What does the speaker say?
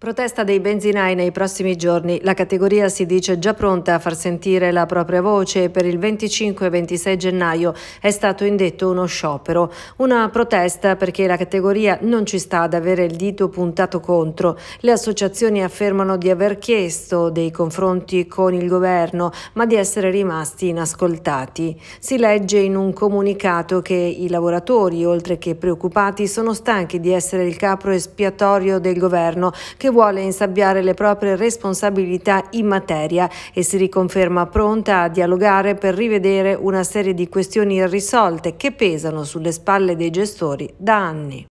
Protesta dei benzinai nei prossimi giorni. La categoria si dice già pronta a far sentire la propria voce per il 25 e 26 gennaio è stato indetto uno sciopero. Una protesta perché la categoria non ci sta ad avere il dito puntato contro. Le associazioni affermano di aver chiesto dei confronti con il governo ma di essere rimasti inascoltati. Si legge in un comunicato che i lavoratori, oltre che preoccupati, sono stanchi di essere il capro espiatorio del governo che che vuole insabbiare le proprie responsabilità in materia e si riconferma pronta a dialogare per rivedere una serie di questioni irrisolte che pesano sulle spalle dei gestori da anni.